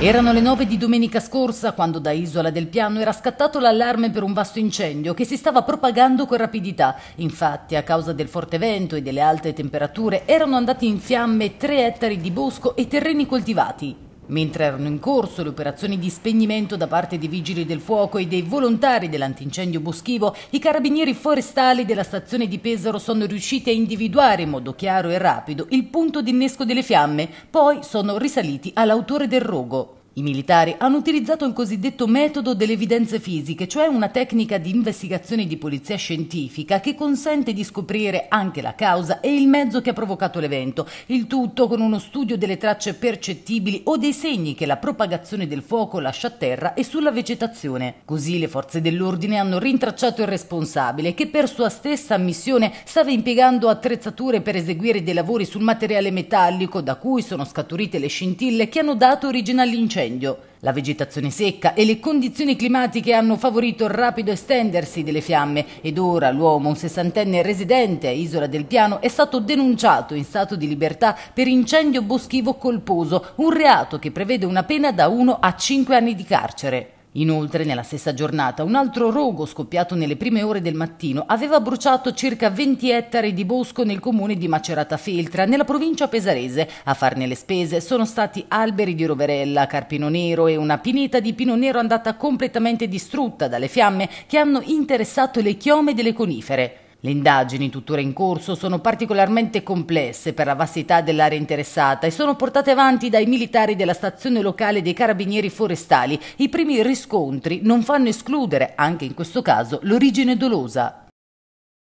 Erano le 9 di domenica scorsa quando da Isola del Piano era scattato l'allarme per un vasto incendio che si stava propagando con rapidità. Infatti, a causa del forte vento e delle alte temperature, erano andati in fiamme 3 ettari di bosco e terreni coltivati. Mentre erano in corso le operazioni di spegnimento da parte dei vigili del fuoco e dei volontari dell'antincendio boschivo, i carabinieri forestali della stazione di Pesaro sono riusciti a individuare in modo chiaro e rapido il punto d'innesco delle fiamme, poi sono risaliti all'autore del rogo. I militari hanno utilizzato il cosiddetto metodo delle evidenze fisiche, cioè una tecnica di investigazione di polizia scientifica che consente di scoprire anche la causa e il mezzo che ha provocato l'evento, il tutto con uno studio delle tracce percettibili o dei segni che la propagazione del fuoco lascia a terra e sulla vegetazione. Così le forze dell'ordine hanno rintracciato il responsabile che per sua stessa missione stava impiegando attrezzature per eseguire dei lavori sul materiale metallico da cui sono scaturite le scintille che hanno dato origine all'incendio l'incendio. La vegetazione secca e le condizioni climatiche hanno favorito il rapido estendersi delle fiamme ed ora l'uomo, un sessantenne residente a Isola del Piano, è stato denunciato in stato di libertà per incendio boschivo colposo, un reato che prevede una pena da 1 a 5 anni di carcere. Inoltre, nella stessa giornata, un altro rogo scoppiato nelle prime ore del mattino aveva bruciato circa 20 ettari di bosco nel comune di Macerata Feltra, nella provincia pesarese. A farne le spese sono stati alberi di roverella, carpino nero e una pineta di pino nero andata completamente distrutta dalle fiamme che hanno interessato le chiome delle conifere. Le indagini tuttora in corso sono particolarmente complesse per la vastità dell'area interessata e sono portate avanti dai militari della stazione locale dei carabinieri forestali. I primi riscontri non fanno escludere, anche in questo caso, l'origine dolosa.